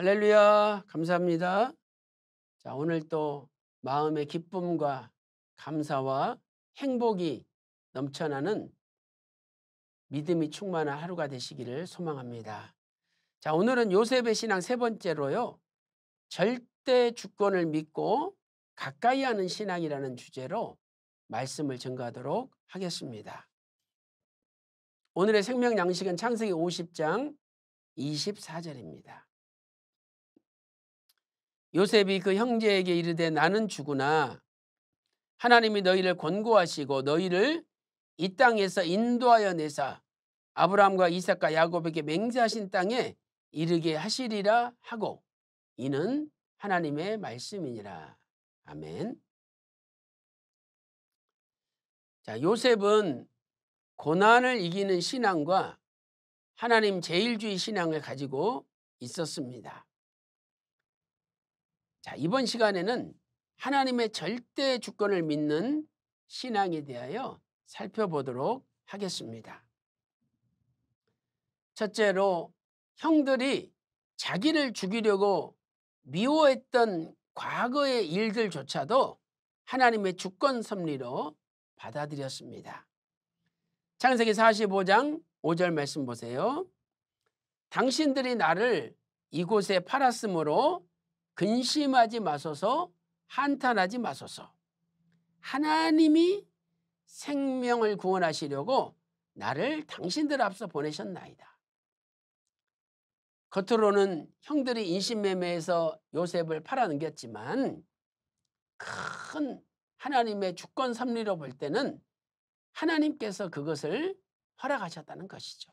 할렐루야, 감사합니다. 자, 오늘 또 마음의 기쁨과 감사와 행복이 넘쳐나는 믿음이 충만한 하루가 되시기를 소망합니다. 자, 오늘은 요셉의 신앙 세 번째로요. 절대 주권을 믿고 가까이 하는 신앙이라는 주제로 말씀을 전가하도록 하겠습니다. 오늘의 생명 양식은 창세기 50장 24절입니다. 요셉이 그 형제에게 이르되 나는 죽으나 하나님이 너희를 권고하시고 너희를 이 땅에서 인도하여 내사 아브라함과 이삭과 야곱에게 맹세하신 땅에 이르게 하시리라 하고 이는 하나님의 말씀이니라. 아멘. 자, 요셉은 고난을 이기는 신앙과 하나님 제일주의 신앙을 가지고 있었습니다. 자, 이번 시간에는 하나님의 절대 주권을 믿는 신앙에 대하여 살펴보도록 하겠습니다. 첫째로 형들이 자기를 죽이려고 미워했던 과거의 일들조차도 하나님의 주권 섭리로 받아들였습니다. 창세기 45장 5절 말씀 보세요. 당신들이 나를 이곳에 팔았으므로 근심하지 마소서 한탄하지 마소서 하나님이 생명을 구원하시려고 나를 당신들 앞서 보내셨나이다. 겉으로는 형들이 인신매매해서 요셉을 팔아넘겼지만 큰 하나님의 주권 섭리로볼 때는 하나님께서 그것을 허락하셨다는 것이죠.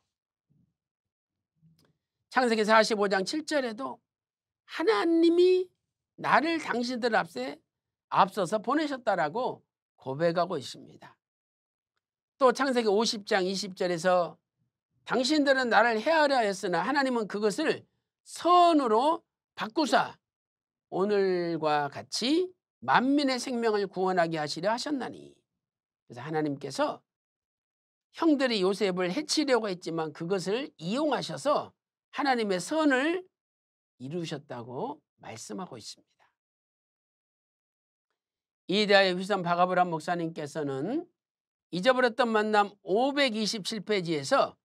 창세기 45장 7절에도 하나님이 나를 당신들 앞에 앞서서 보내셨다라고 고백하고 있습니다. 또 창세기 50장 20절에서 당신들은 나를 헤아려 했으나 하나님은 그것을 선으로 바꾸사 오늘과 같이 만민의 생명을 구원하게 하시려 하셨나니 그래서 하나님께서 형들이 요셉을 해치려고 했지만 그것을 이용하셔서 하나님의 선을 이루셨다고 말씀하고 있습니다. 이에 대하 휘선 바가브람 목사님께서는 잊어버렸던 만남 527페이지에서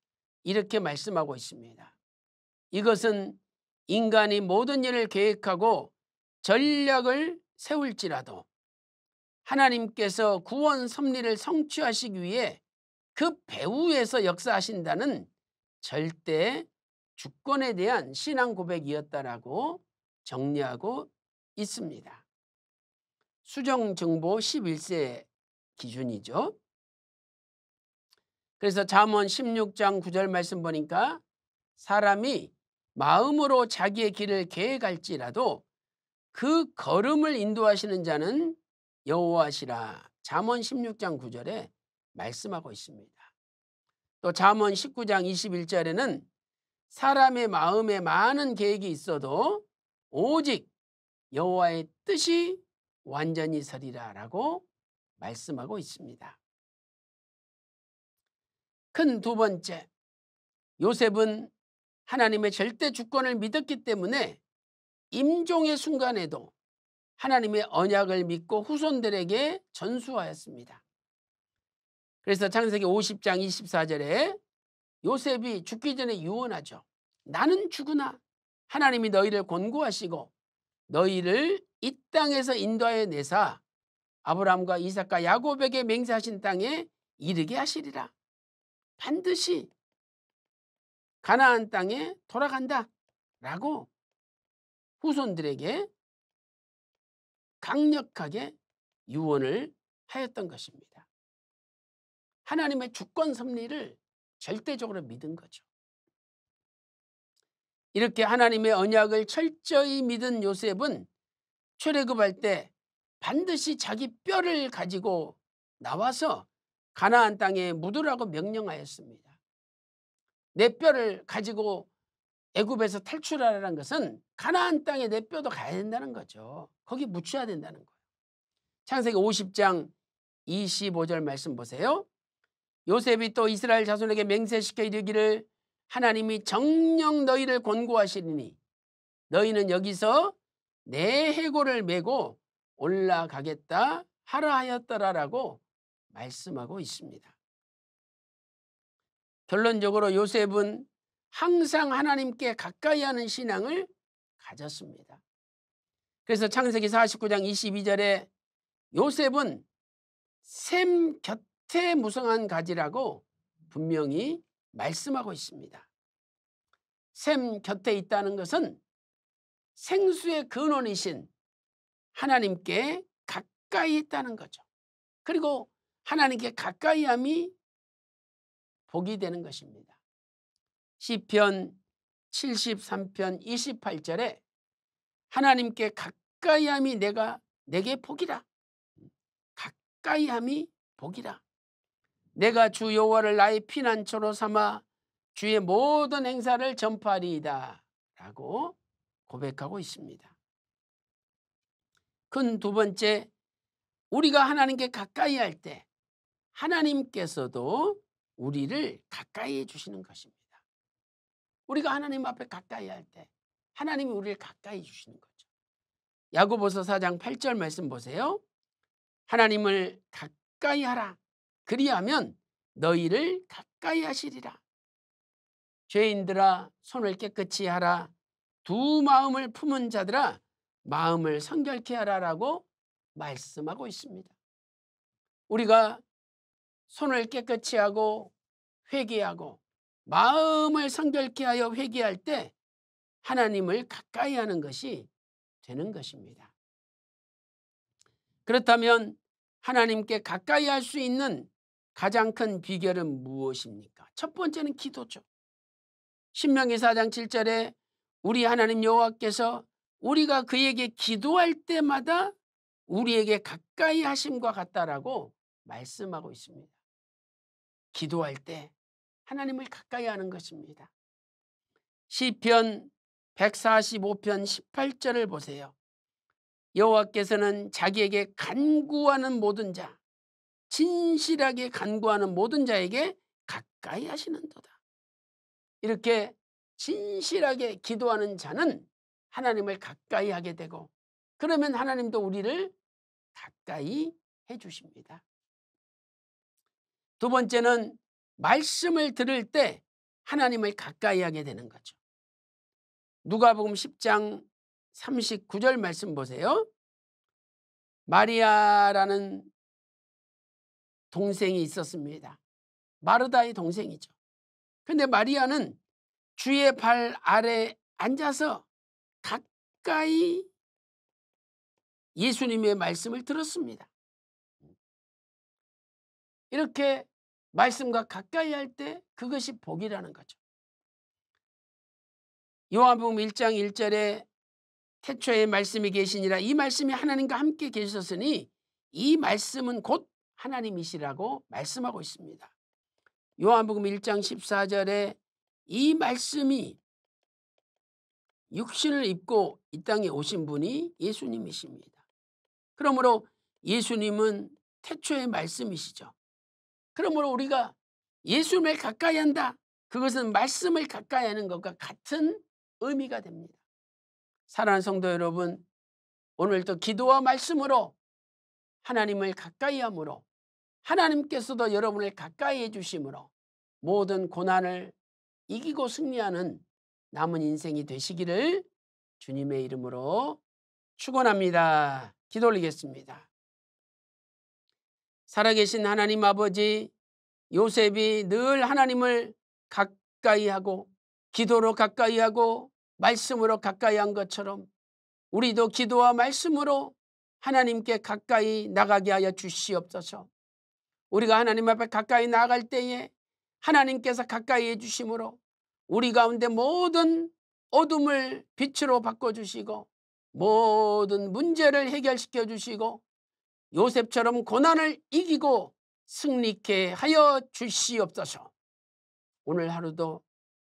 이렇게 말씀하고 있습니다. 이것은 인간이 모든 일을 계획하고 전략을 세울지라도 하나님께서 구원 섭리를 성취하시기 위해 그 배후에서 역사하신다는 절대 주권에 대한 신앙 고백이었다라고 정리하고 있습니다. 수정정보 11세 기준이죠. 그래서 잠언 16장 9절 말씀 보니까 사람이 마음으로 자기의 길을 계획할지라도 그 걸음을 인도하시는 자는 여호와시라 잠언 16장 9절에 말씀하고 있습니다. 또 잠언 19장 21절에는 사람의 마음에 많은 계획이 있어도 오직 여호와의 뜻이 완전히 서리라라고 말씀하고 있습니다. 큰 두 번째, 요셉은 하나님의 절대 주권을 믿었기 때문에 임종의 순간에도 하나님의 언약을 믿고 후손들에게 전수하였습니다. 그래서 창세기 50장 24절에 요셉이 죽기 전에 유언하죠. 나는 죽으나 하나님이 너희를 권고하시고 너희를 이 땅에서 인도하여 내사 아브라함과 이삭과 야곱에게 맹세하신 땅에 이르게 하시리라. 반드시 가나안 땅에 돌아간다. 라고 후손들에게 강력하게 유언을 하였던 것입니다. 하나님의 주권 섭리를 절대적으로 믿은 거죠. 이렇게 하나님의 언약을 철저히 믿은 요셉은 출애굽할 때 반드시 자기 뼈를 가지고 나와서 가나안 땅에 묻으라고 명령하였습니다. 내 뼈를 가지고 애굽에서 탈출하라는 것은 가나안 땅에 내 뼈도 가야 된다는 거죠. 거기 묻혀야 된다는 거예요. 창세기 50장 25절 말씀 보세요. 요셉이 또 이스라엘 자손에게 맹세시켜 이르기를 하나님이 정령 너희를 권고하시리니 너희는 여기서 내 해골을 메고 올라가겠다 하라 하였더라라고 말씀하고 있습니다. 결론적으로 요셉은 항상 하나님께 가까이 하는 신앙을 가졌습니다. 그래서 창세기 49장 22절에 요셉은 샘곁 태무성한 가지라고 분명히 말씀하고 있습니다. 샘 곁에 있다는 것은 생수의 근원이신 하나님께 가까이 있다는 거죠. 그리고 하나님께 가까이함이 복이 되는 것입니다. 시편 73편 28절에 하나님께 가까이함이 내가 내게 복이라. 가까이함이 복이라. 내가 주 여호와를 나의 피난처로 삼아 주의 모든 행사를 전파하리이다 라고 고백하고 있습니다. 큰 두 번째 우리가 하나님께 가까이 할 때 하나님께서도 우리를 가까이 해주시는 것입니다. 우리가 하나님 앞에 가까이 할 때 하나님이 우리를 가까이 주시는 거죠. 야고보서 4장 8절 말씀 보세요. 하나님을 가까이 하라. 그리하면 너희를 가까이 하시리라. 죄인들아 손을 깨끗이 하라. 두 마음을 품은 자들아 마음을 성결케 하라라고 말씀하고 있습니다. 우리가 손을 깨끗이 하고 회개하고 마음을 성결케 하여 회개할 때 하나님을 가까이 하는 것이 되는 것입니다. 그렇다면 하나님께 가까이 할 수 있는 가장 큰 비결은 무엇입니까? 첫 번째는 기도죠. 신명기 4장 7절에 우리 하나님 여호와께서 우리가 그에게 기도할 때마다 우리에게 가까이 하심과 같다라고 말씀하고 있습니다. 기도할 때 하나님을 가까이 하는 것입니다. 시편 145편 18절을 보세요. 여호와께서는 자기에게 간구하는 모든 자 진실하게 간구하는 모든 자에게 가까이 하시는도다. 이렇게 진실하게 기도하는 자는 하나님을 가까이 하게 되고 그러면 하나님도 우리를 가까이 해 주십니다. 두 번째는 말씀을 들을 때 하나님을 가까이 하게 되는 거죠. 누가복음 10장 39절 말씀 보세요. 마리아라는 동생이 있었습니다. 마르다의 동생이죠. 근데 마리아는 주의 발 아래 앉아서 가까이 예수님의 말씀을 들었습니다. 이렇게 말씀과 가까이 할 때 그것이 복이라는 거죠. 요한복음 1장 1절에 태초에 말씀이 계시니라 이 말씀이 하나님과 함께 계셨으니 이 말씀은 곧 하나님이시라고 말씀하고 있습니다. 요한복음 1장 14절에 이 말씀이 육신을 입고 이 땅에 오신 분이 예수님이십니다. 그러므로 예수님은 태초의 말씀이시죠. 그러므로 우리가 예수님을 가까이 한다. 그것은 말씀을 가까이 하는 것과 같은 의미가 됩니다. 사랑하는 성도 여러분, 오늘도 기도와 말씀으로 하나님을 가까이 함으로 하나님께서도 여러분을 가까이 해주심으로 모든 고난을 이기고 승리하는 남은 인생이 되시기를 주님의 이름으로 축원합니다. 기도 올리겠습니다. 살아계신 하나님 아버지 요셉이 늘 하나님을 가까이 하고 기도로 가까이 하고 말씀으로 가까이 한 것처럼 우리도 기도와 말씀으로 하나님께 가까이 나가게 하여 주시옵소서. 우리가 하나님 앞에 가까이 나갈 때에 하나님께서 가까이 해주심으로 우리 가운데 모든 어둠을 빛으로 바꿔주시고 모든 문제를 해결시켜 주시고 요셉처럼 고난을 이기고 승리케 하여 주시옵소서. 오늘 하루도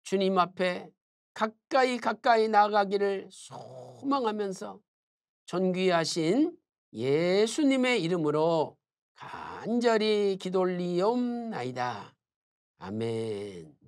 주님 앞에 가까이 가까이 나가기를 소망하면서 존귀하신 예수님의 이름으로 간절히 기돌리옵나이다. 아멘.